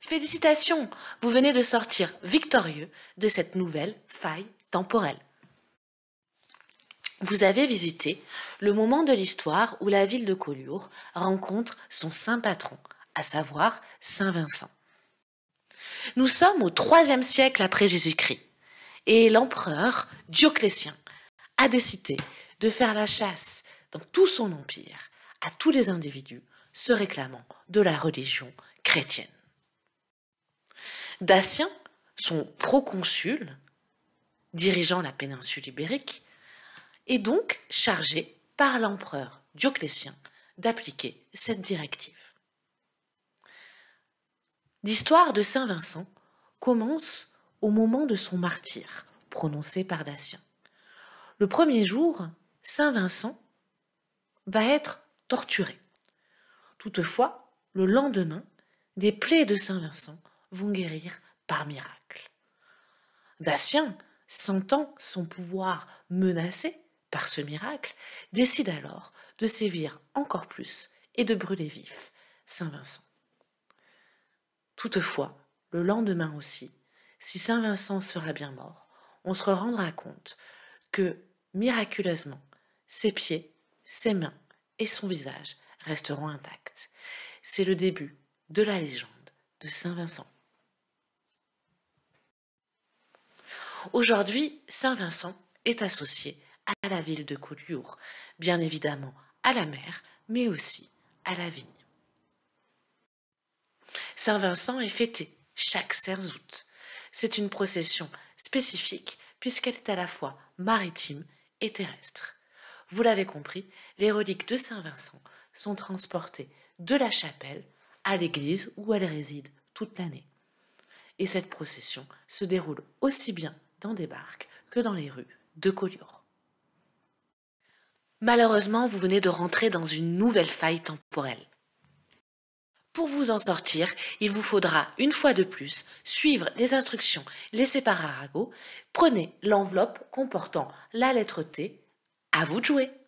Félicitations, vous venez de sortir victorieux de cette nouvelle faille temporelle. Vous avez visité le moment de l'histoire où la ville de Collioure rencontre son saint patron, à savoir Saint Vincent. Nous sommes au IIIe siècle après Jésus-Christ et l'empereur Dioclétien a décidé de faire la chasse dans tout son empire à tous les individus se réclamant de la religion chrétienne. Dacien, son proconsul, dirigeant la péninsule ibérique, est donc chargé par l'empereur Dioclétien d'appliquer cette directive. L'histoire de Saint Vincent commence au moment de son martyr, prononcé par Dacien. Le premier jour, Saint Vincent va être torturé. Toutefois, le lendemain, des plaies de Saint Vincent vont guérir par miracle. Dacien, sentant son pouvoir menacé par ce miracle, décide alors de sévir encore plus et de brûler vif Saint Vincent. Toutefois, le lendemain aussi, si Saint Vincent sera bien mort, on se rendra compte que, miraculeusement, ses pieds, ses mains et son visage resteront intacts. C'est le début de la légende de Saint Vincent. Aujourd'hui, Saint-Vincent est associé à la ville de Collioure, bien évidemment à la mer, mais aussi à la vigne. Saint-Vincent est fêté chaque août. C'est une procession spécifique puisqu'elle est à la fois maritime et terrestre. Vous l'avez compris, les reliques de Saint-Vincent sont transportées de la chapelle à l'église où elles résident toute l'année. Et cette procession se déroule aussi bien dans des barques que dans les rues de Collioure. Malheureusement, vous venez de rentrer dans une nouvelle faille temporelle. Pour vous en sortir, il vous faudra, une fois de plus, suivre les instructions laissées par Arago. Prenez l'enveloppe comportant la lettre T. À vous de jouer!